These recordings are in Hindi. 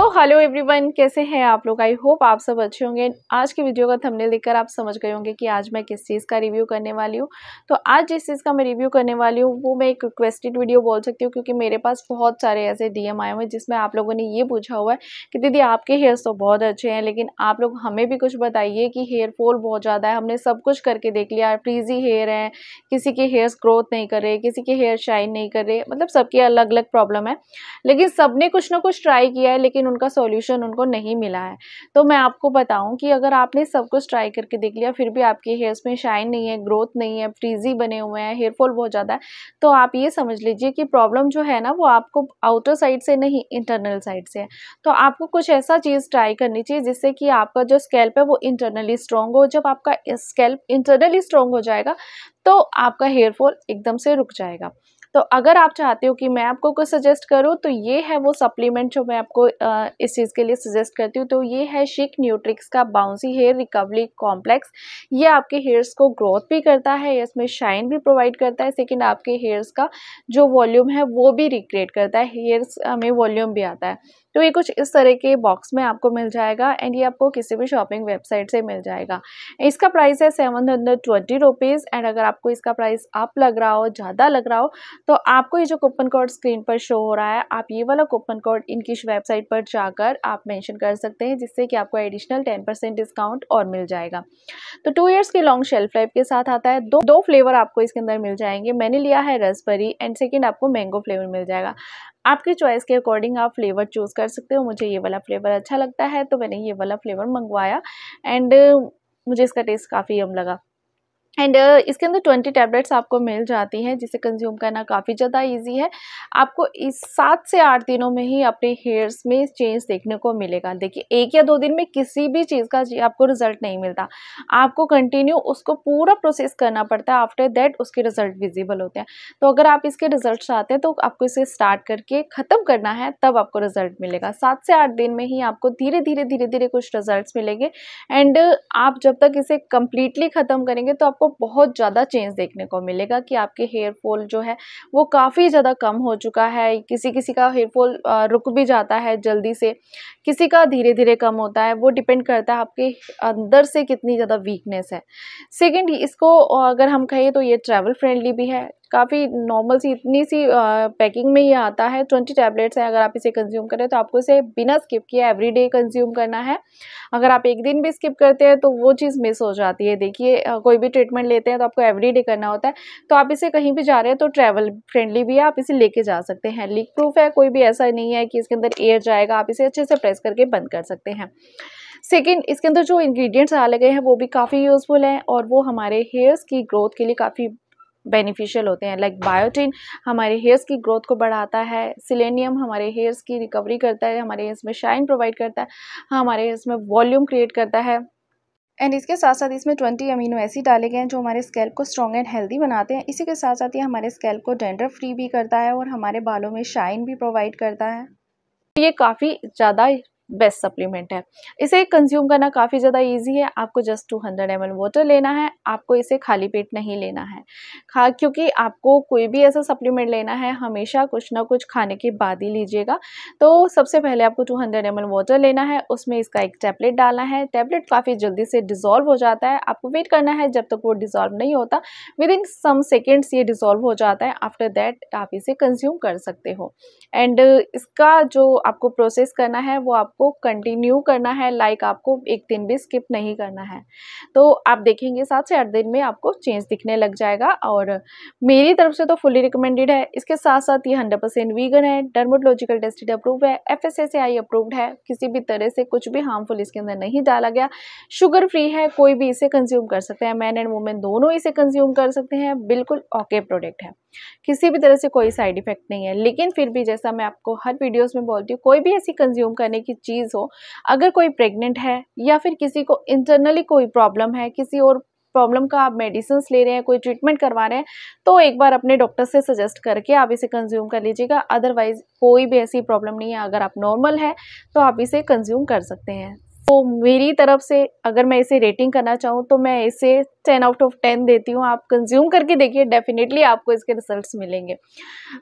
सो हेलो एवरीवन कैसे हैं आप लोग आई होप आप सब अच्छे होंगे आज की वीडियो का थंबनेल देखकर आप समझ गए होंगे कि आज मैं किस चीज़ का रिव्यू करने वाली हूँ तो आज जिस चीज़ का मैं रिव्यू करने वाली हूँ वो मैं एक रिक्वेस्टेड वीडियो बोल सकती हूँ क्योंकि मेरे पास बहुत सारे ऐसे डीएम आए हुए हैं जिसमें आप लोगों ने ये पूछा हुआ है कि दीदी आपके हेयर्स तो बहुत अच्छे हैं लेकिन आप लोग हमें भी कुछ बताइए कि हेयर फॉल बहुत ज़्यादा है हमने सब कुछ करके देख लिया फ्रीजी हेयर है किसी के हेयर्स ग्रोथ नहीं कर रहे किसी के हेयर शाइन नहीं कर रहे मतलब सबकी अलग अलग प्रॉब्लम है लेकिन सबने कुछ ना कुछ ट्राई किया है लेकिन उनका सॉल्यूशन उनको नहीं मिला है तो मैं आपको बताऊं कि अगर आपने सब कुछ ट्राई करके देख लिया फिर भी आपके हेयर्स में शाइन नहीं है ग्रोथ नहीं है फ्रीजी बने हुए हैं हेयर फॉल बहुत ज़्यादा है तो आप ये समझ लीजिए कि प्रॉब्लम जो है ना वो आपको आउटर साइड से नहीं इंटरनल साइड से है तो आपको कुछ ऐसा चीज़ ट्राई करनी चाहिए जिससे कि आपका जो स्केल्प है वो इंटरनली स्ट्रॉन्ग हो जब आपका स्केल्प इंटरनली स्ट्रॉन्ग हो जाएगा तो आपका हेयरफॉल एकदम से रुक जाएगा तो अगर आप चाहते हो कि मैं आपको कुछ सजेस्ट करूँ तो ये है वो सप्लीमेंट जो मैं आपको इस चीज़ के लिए सजेस्ट करती हूँ तो ये है शिक न्यूट्रिक्स का बाउंसी हेयर रिकवरी कॉम्प्लेक्स ये आपके हेयर्स को ग्रोथ भी करता है इसमें शाइन भी प्रोवाइड करता है सेकेंड आपके हेयर्स का जो वॉल्यूम है वो भी रिक्रिएट करता है हेयर्स में वॉल्यूम भी आता है तो ये कुछ इस तरह के बॉक्स में आपको मिल जाएगा एंड ये आपको किसी भी शॉपिंग वेबसाइट से मिल जाएगा इसका प्राइस है seven hundred twenty rupees and अगर आपको इसका प्राइस अप लग रहा हो ज़्यादा लग रहा हो तो आपको ये जो कूपन कोड स्क्रीन पर शो हो रहा है आप ये वाला कूपन कोड इनकी वेबसाइट पर जाकर आप मेंशन कर सकते हैं जिससे कि आपको एडिशनल टेन परसेंट डिस्काउंट और मिल जाएगा तो टू ईयर्स के लॉन्ग शेल्फ लाइफ के साथ आता है दो दो फ्लेवर आपको इसके अंदर मिल जाएंगे मैंने लिया है रसबरी एंड सेकेंड आपको मैंगो फ्लेवर मिल जाएगा आपकी चॉइस के अकॉर्डिंग आप फ्लेवर चूज़ कर सकते हो मुझे ये वाला फ्लेवर अच्छा लगता है तो मैंने ये वाला फ्लेवर मंगवाया एंड मुझे इसका टेस्ट काफ़ी यम लगा एंड uh, इसके अंदर ट्वेंटी टैबलेट्स आपको मिल जाती हैं जिसे कंज्यूम करना काफ़ी ज़्यादा इजी है आपको इस सात से आठ दिनों में ही अपने हेयर्स में चेंज देखने को मिलेगा देखिए एक या दो दिन में किसी भी चीज़ का आपको रिजल्ट नहीं मिलता आपको कंटिन्यू उसको पूरा प्रोसेस करना पड़ता है आफ्टर दैट उसके रिजल्ट विजिबल होते हैं तो अगर आप इसके रिजल्ट चाहते हैं तो आपको इसे स्टार्ट करके ख़त्म करना है तब आपको रिजल्ट मिलेगा सात से आठ दिन में ही आपको धीरे धीरे धीरे धीरे कुछ रिजल्ट मिलेंगे एंड आप जब तक इसे कम्प्लीटली ख़त्म करेंगे तो आप आपको बहुत ज़्यादा चेंज देखने को मिलेगा कि आपके हेयर फॉल जो है वो काफ़ी ज़्यादा कम हो चुका है किसी किसी का हेयर फॉल रुक भी जाता है जल्दी से किसी का धीरे धीरे कम होता है वो डिपेंड करता है आपके अंदर से कितनी ज़्यादा वीकनेस है सेकेंड इसको अगर हम कहें तो ये ट्रैवल फ्रेंडली भी है काफ़ी नॉर्मल सी इतनी सी पैकिंग में ये आता है ट्वेंटी टैबलेट्स हैं अगर आप इसे कंज्यूम करें तो आपको इसे बिना स्किप किए एवरी डे कंज्यूम करना है अगर आप एक दिन भी स्किप करते हैं तो वो चीज़ मिस हो जाती है देखिए कोई भी ट्रीटमेंट लेते हैं तो आपको एवरी डे करना होता है तो आप इसे कहीं भी जा रहे हैं तो ट्रैवल फ्रेंडली भी है आप इसे लेके जा सकते हैं लीक प्रूफ है कोई भी ऐसा नहीं है कि इसके अंदर एयर जाएगा आप इसे अच्छे से प्रेस करके बंद कर सकते हैं सेकेंड इसके अंदर जो इंग्रेडिएंट्स आ लगे हैं वो भी काफ़ी यूज़फुल हैं और वो हमारे हेयर्स की ग्रोथ के लिए काफ़ी बेनिफिशियल होते हैं लाइक like बायोटिन हमारे हेयर्स की ग्रोथ को बढ़ाता है सिलेनियम हमारे हेयर्स की रिकवरी करता है हमारे हेयर्स में शाइन प्रोवाइड करता है हमारे हेयर्स में वॉल्यूम क्रिएट करता है एंड इसके साथ साथ इसमें ट्वेंटी अमीनो एसिड डाले गए हैं जो हमारे स्कैल्प को स्ट्रॉन्ग एंड हेल्दी बनाते हैं इसी के साथ साथ ये हमारे स्कैल्प को डेंडर फ्री भी करता है और हमारे बालों में शाइन भी प्रोवाइड करता है ये काफ़ी ज़्यादा बेस्ट सप्लीमेंट है इसे कंज्यूम करना काफ़ी ज़्यादा ईजी है आपको just two hundred M water लेना है आपको इसे खाली पेट नहीं लेना है खा क्योंकि आपको कोई भी ऐसा सप्लीमेंट लेना है हमेशा कुछ ना कुछ खाने के बाद ही लीजिएगा तो सबसे पहले आपको टू हंड्रेड एम वाटर लेना है उसमें इसका एक टैबलेट डालना है टैबलेट काफ़ी जल्दी से डिजॉल्व हो जाता है आपको वेट करना है जब तक वो डिजॉल्व नहीं होता विद इन सम सेकेंड्स ये डिजॉल्व हो जाता है आफ्टर दैट आप इसे कंज्यूम कर सकते हो एंड इसका जो आपको प्रोसेस करना है वो आपको आपको कंटिन्यू करना है लाइक आपको एक दिन भी स्किप नहीं करना है तो आप देखेंगे सात से आठ दिन में आपको चेंज दिखने लग जाएगा और मेरी तरफ से तो फुली रिकमेंडेड है इसके साथ साथ ये हंड्रेड परसेंट वीगन है डर्मोटोलॉजिकल टेस्टेड अप्रूव है F S S I approved है किसी भी तरह से कुछ भी हार्मफुल इसके अंदर नहीं डाला गया शुगर फ्री है कोई भी इसे कंज्यूम कर सकते हैं मैन एंड वुमेन दोनों इसे कंज्यूम कर सकते हैं बिल्कुल ओके प्रोडक्ट है किसी भी तरह से कोई साइड इफेक्ट नहीं है लेकिन फिर भी जैसा मैं आपको हर वीडियोस में बोलती हूँ कोई भी ऐसी कंज्यूम करने की चीज़ हो अगर कोई प्रेग्नेंट है या फिर किसी को इंटरनली कोई प्रॉब्लम है किसी और प्रॉब्लम का आप मेडिसिन ले रहे हैं कोई ट्रीटमेंट करवा रहे हैं तो एक बार अपने डॉक्टर से सजेस्ट करके आप इसे कंज्यूम कर लीजिएगा अदरवाइज़ कोई भी ऐसी प्रॉब्लम नहीं है अगर आप नॉर्मल है तो आप इसे कंज्यूम कर सकते हैं तो मेरी तरफ से अगर मैं इसे रेटिंग करना चाहूँ तो मैं इसे टेन आउट ऑफ टेन देती हूँ आप कंज्यूम करके देखिए डेफिनेटली आपको इसके रिजल्ट्स मिलेंगे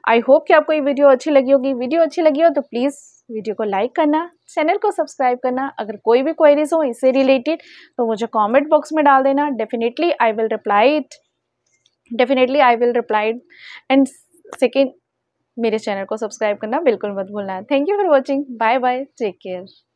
आई होप कि आपको ये वीडियो अच्छी लगी होगी वीडियो अच्छी लगी हो तो प्लीज़ वीडियो को लाइक करना चैनल को सब्सक्राइब करना अगर कोई भी क्वेरीज हो इससे रिलेटेड तो मुझे कॉमेंट बॉक्स में डाल देना definitely I will reply it definitely I will reply it and second मेरे चैनल को सब्सक्राइब करना बिल्कुल मत भूलना thank you for watching bye bye take care